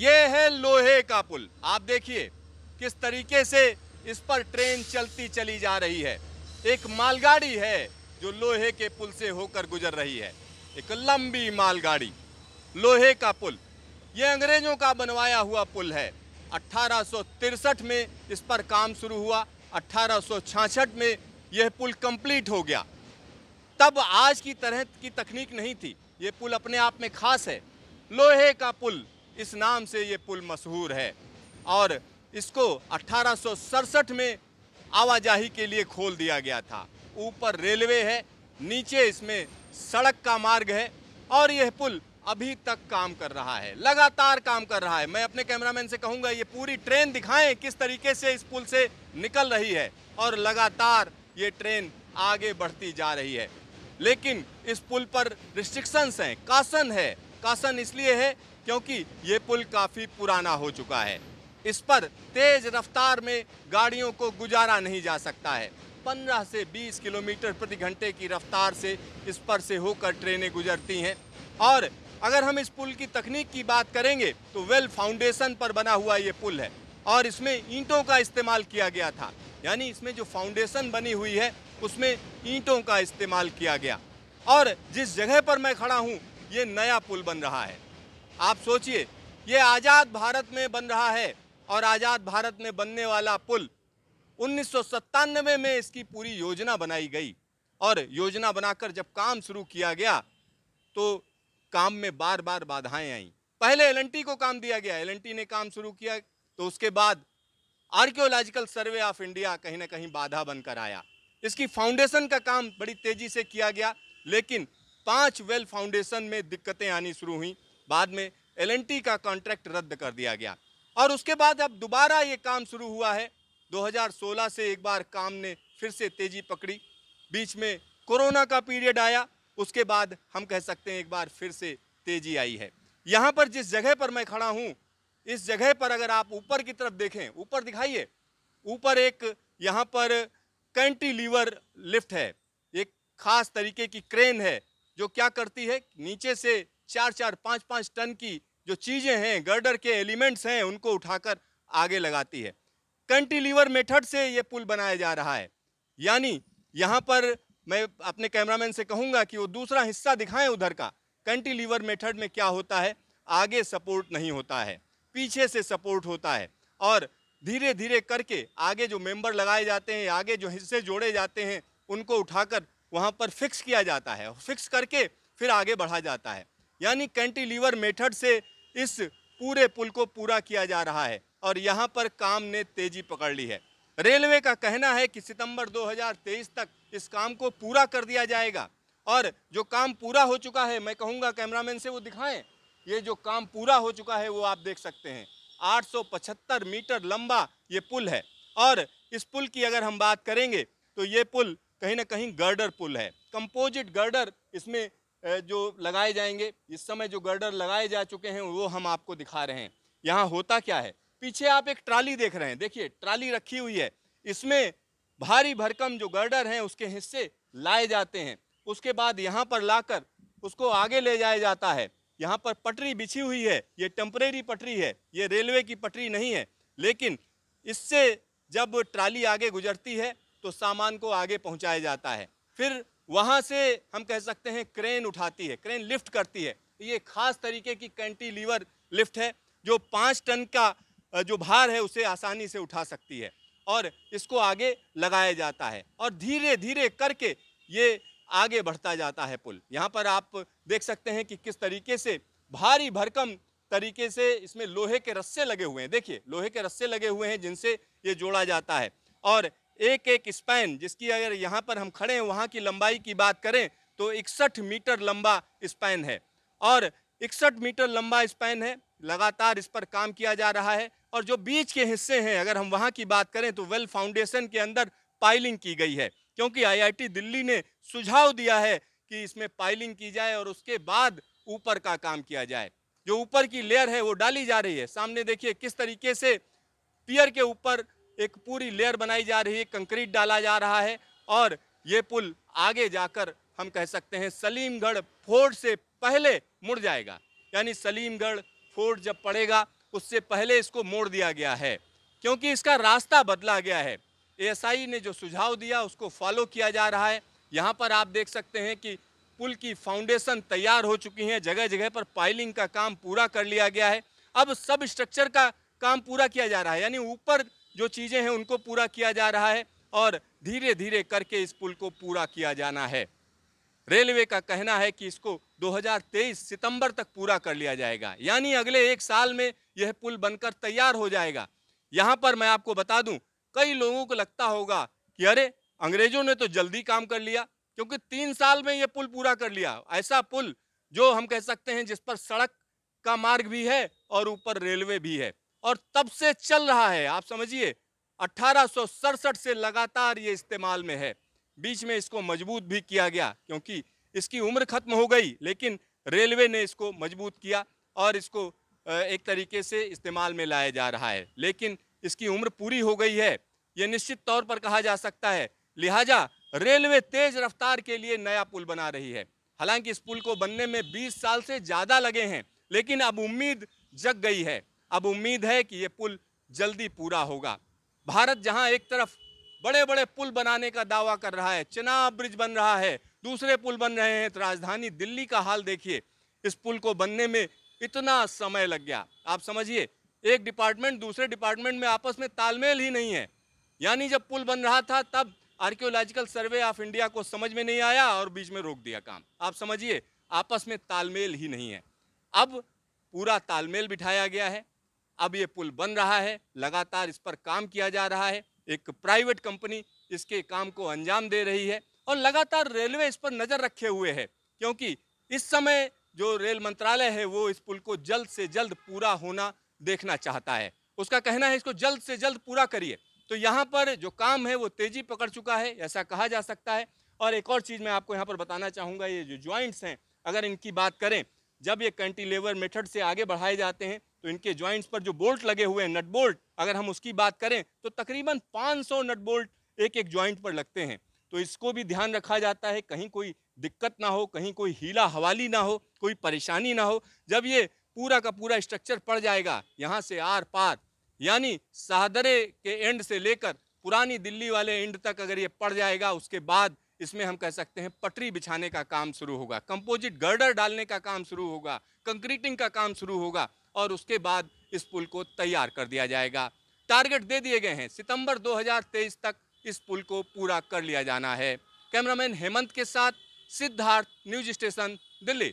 ये है लोहे का पुल आप देखिए किस तरीके से इस पर ट्रेन चलती चली जा रही है एक मालगाड़ी है जो लोहे के पुल से होकर गुजर रही है एक लंबी मालगाड़ी लोहे का पुल ये अंग्रेजों का बनवाया हुआ पुल है अट्ठारह में इस पर काम शुरू हुआ अट्ठारह में यह पुल कंप्लीट हो गया तब आज की तरह की तकनीक नहीं थी ये पुल अपने आप में खास है लोहे का पुल इस नाम से ये पुल मशहूर है और इसको अठारह में आवाजाही के लिए खोल दिया गया था ऊपर रेलवे है नीचे इसमें सड़क का मार्ग है और यह पुल अभी तक काम कर रहा है लगातार काम कर रहा है मैं अपने कैमरामैन से कहूंगा ये पूरी ट्रेन दिखाएं किस तरीके से इस पुल से निकल रही है और लगातार ये ट्रेन आगे बढ़ती जा रही है लेकिन इस पुल पर रिस्ट्रिक्शंस हैं कासन है कासन इसलिए है क्योंकि ये पुल काफ़ी पुराना हो चुका है इस पर तेज़ रफ्तार में गाड़ियों को गुजारा नहीं जा सकता है 15 से 20 किलोमीटर प्रति घंटे की रफ्तार से इस पर से होकर ट्रेनें गुजरती हैं और अगर हम इस पुल की तकनीक की बात करेंगे तो वेल फाउंडेशन पर बना हुआ ये पुल है और इसमें ईंटों का इस्तेमाल किया गया था यानी इसमें जो फाउंडेशन बनी हुई है उसमें ईंटों का इस्तेमाल किया गया और जिस जगह पर मैं खड़ा हूँ ये नया पुल बन रहा है आप सोचिए ये आज़ाद भारत में बन रहा है और आज़ाद भारत में बनने वाला पुल उन्नीस में, में इसकी पूरी योजना बनाई गई और योजना बनाकर जब काम शुरू किया गया तो काम में बार बार बाधाएं आईं पहले एल को काम दिया गया एल ने काम शुरू किया तो उसके बाद आर्कियोलॉजिकल सर्वे ऑफ इंडिया कहीं ना कहीं बाधा बनकर आया इसकी फाउंडेशन का काम बड़ी तेज़ी से किया गया लेकिन पांच वेल फाउंडेशन में दिक्कतें आनी शुरू हुई बाद में एल का कॉन्ट्रैक्ट रद्द कर दिया गया और उसके बाद अब दोबारा ये काम शुरू हुआ है 2016 से एक बार काम ने फिर से तेज़ी पकड़ी बीच में कोरोना का पीरियड आया उसके बाद हम कह सकते हैं एक बार फिर से तेज़ी आई है यहाँ पर जिस जगह पर मैं खड़ा हूँ इस जगह पर अगर आप ऊपर की तरफ देखें ऊपर दिखाइए ऊपर एक यहाँ पर कैंटी लीवर लिफ्ट है एक खास तरीके की क्रेन है जो क्या करती है नीचे से चार चार पाँच पाँच टन की जो चीज़ें हैं गर्डर के एलिमेंट्स हैं उनको उठाकर आगे लगाती है कंटिलीवर मेथड से ये पुल बनाया जा रहा है यानी यहाँ पर मैं अपने कैमरामैन से कहूँगा कि वो दूसरा हिस्सा दिखाएं उधर का कंटिलीवर मेथड में क्या होता है आगे सपोर्ट नहीं होता है पीछे से सपोर्ट होता है और धीरे धीरे करके आगे जो मेंबर लगाए जाते हैं आगे जो हिस्से जोड़े जाते हैं उनको उठाकर वहाँ पर फिक्स किया जाता है फिक्स करके फिर आगे बढ़ा जाता है यानी कैंटीलीवर मेथड से इस पूरे पुल को पूरा किया जा रहा है और यहाँ पर काम ने तेजी पकड़ ली है रेलवे का कहना है कि सितंबर 2023 तक इस काम को पूरा कर दिया जाएगा और जो काम पूरा हो चुका है मैं कहूँगा कैमरामैन से वो दिखाएं ये जो काम पूरा हो चुका है वो आप देख सकते हैं 875 मीटर लंबा ये पुल है और इस पुल की अगर हम बात करेंगे तो ये पुल कहीं ना कहीं गर्डर पुल है कंपोजिट गर्डर इसमें जो लगाए जाएंगे इस समय जो गर्डर लगाए जा चुके हैं वो हम आपको दिखा रहे हैं यहाँ होता क्या है पीछे आप एक ट्राली देख रहे हैं देखिए ट्राली रखी हुई है इसमें भारी भरकम जो गर्डर हैं उसके हिस्से लाए जाते हैं उसके बाद यहाँ पर लाकर उसको आगे ले जाया जाता है यहाँ पर पटरी बिछी हुई है ये टेम्परेरी पटरी है ये रेलवे की पटरी नहीं है लेकिन इससे जब ट्राली आगे गुजरती है तो सामान को आगे पहुँचाया जाता है फिर वहाँ से हम कह सकते हैं क्रेन उठाती है क्रेन लिफ्ट करती है ये खास तरीके की कैंटीलीवर लिफ्ट है जो पाँच टन का जो भार है उसे आसानी से उठा सकती है और इसको आगे लगाया जाता है और धीरे धीरे करके ये आगे बढ़ता जाता है पुल यहाँ पर आप देख सकते हैं कि किस तरीके से भारी भरकम तरीके से इसमें लोहे के रस्से लगे हुए हैं देखिए लोहे के रस्से लगे हुए हैं जिनसे ये जोड़ा जाता है और एक एक स्पैन जिसकी अगर यहाँ पर हम खड़े हैं वहाँ की लंबाई की बात करें तो इकसठ मीटर लंबा स्पैन है और इकसठ मीटर लंबा स्पैन है लगातार इस पर काम किया जा रहा है और जो बीच के हिस्से हैं अगर हम वहाँ की बात करें तो वेल फाउंडेशन के अंदर पाइलिंग की गई है क्योंकि आईआईटी दिल्ली ने सुझाव दिया है कि इसमें पाइलिंग की जाए और उसके बाद ऊपर का काम किया जाए जो ऊपर की लेयर है वो डाली जा रही है सामने देखिए किस तरीके से पियर के ऊपर एक पूरी लेयर बनाई जा रही है कंक्रीट डाला जा रहा है और ये पुल आगे जाकर हम कह सकते हैं सलीमगढ़ फोर्ट से पहले मुड़ जाएगा यानी सलीमगढ़ फोर्ट जब पड़ेगा उससे पहले इसको मोड़ दिया गया है क्योंकि इसका रास्ता बदला गया है एएसआई ने जो सुझाव दिया उसको फॉलो किया जा रहा है यहाँ पर आप देख सकते हैं कि पुल की फाउंडेशन तैयार हो चुकी है जगह जगह पर पाइलिंग का काम पूरा कर लिया गया है अब सब स्ट्रक्चर का काम पूरा किया जा रहा है यानी ऊपर जो चीज़ें हैं उनको पूरा किया जा रहा है और धीरे धीरे करके इस पुल को पूरा किया जाना है रेलवे का कहना है कि इसको 2023 सितंबर तक पूरा कर लिया जाएगा यानी अगले एक साल में यह पुल बनकर तैयार हो जाएगा यहाँ पर मैं आपको बता दूँ कई लोगों को लगता होगा कि अरे अंग्रेजों ने तो जल्दी काम कर लिया क्योंकि तीन साल में यह पुल पूरा कर लिया ऐसा पुल जो हम कह सकते हैं जिस पर सड़क का मार्ग भी है और ऊपर रेलवे भी है और तब से चल रहा है आप समझिए अट्ठारह से लगातार ये इस्तेमाल में है बीच में इसको मजबूत भी किया गया क्योंकि इसकी उम्र खत्म हो गई लेकिन रेलवे ने इसको मजबूत किया और इसको एक तरीके से इस्तेमाल में लाया जा रहा है लेकिन इसकी उम्र पूरी हो गई है ये निश्चित तौर पर कहा जा सकता है लिहाजा रेलवे तेज रफ्तार के लिए नया पुल बना रही है हालांकि इस पुल को बनने में 20 साल से ज़्यादा लगे हैं लेकिन अब उम्मीद जग गई है अब उम्मीद है कि ये पुल जल्दी पूरा होगा भारत जहां एक तरफ बड़े बड़े पुल बनाने का दावा कर रहा है चनाब ब्रिज बन रहा है दूसरे पुल बन रहे हैं तो राजधानी दिल्ली का हाल देखिए इस पुल को बनने में इतना समय लग गया आप समझिए एक डिपार्टमेंट दूसरे डिपार्टमेंट में आपस में तालमेल ही नहीं है यानी जब पुल बन रहा था तब आर्कियोलॉजिकल सर्वे ऑफ इंडिया को समझ में नहीं आया और बीच में रोक दिया काम आप समझिए आपस में तालमेल ही नहीं है अब पूरा तालमेल बिठाया गया है अब ये पुल बन रहा है लगातार इस पर काम किया जा रहा है एक प्राइवेट कंपनी इसके काम को अंजाम दे रही है और लगातार रेलवे इस पर नज़र रखे हुए है क्योंकि इस समय जो रेल मंत्रालय है वो इस पुल को जल्द से जल्द पूरा होना देखना चाहता है उसका कहना है इसको जल्द से जल्द पूरा करिए तो यहाँ पर जो काम है वो तेज़ी पकड़ चुका है ऐसा कहा जा सकता है और एक और चीज़ मैं आपको यहाँ पर बताना चाहूँगा ये जो ज्वाइंट्स हैं अगर इनकी बात करें जब ये कंटीलेवर मेथड से आगे बढ़ाए जाते हैं तो इनके ज्वाइंट्स पर जो बोल्ट लगे हुए हैं नट बोल्ट अगर हम उसकी बात करें तो तकरीबन 500 नट बोल्ट एक एक ज्वाइंट पर लगते हैं तो इसको भी ध्यान रखा जाता है कहीं कोई दिक्कत ना हो कहीं कोई हीला हवाली ना हो कोई परेशानी ना हो जब ये पूरा का पूरा स्ट्रक्चर पड़ जाएगा यहाँ से आर पार यानी सहदरे के एंड से लेकर पुरानी दिल्ली वाले एंड तक अगर ये पड़ जाएगा उसके बाद इसमें हम कह सकते हैं पटरी बिछाने का काम शुरू होगा कंपोजिट गर्डर डालने का काम शुरू होगा कंक्रीटिंग का काम शुरू होगा और उसके बाद इस पुल को तैयार कर दिया जाएगा टारगेट दे दिए गए हैं सितंबर 2023 तक इस पुल को पूरा कर लिया जाना है कैमरामैन हेमंत के साथ सिद्धार्थ न्यूज स्टेशन दिल्ली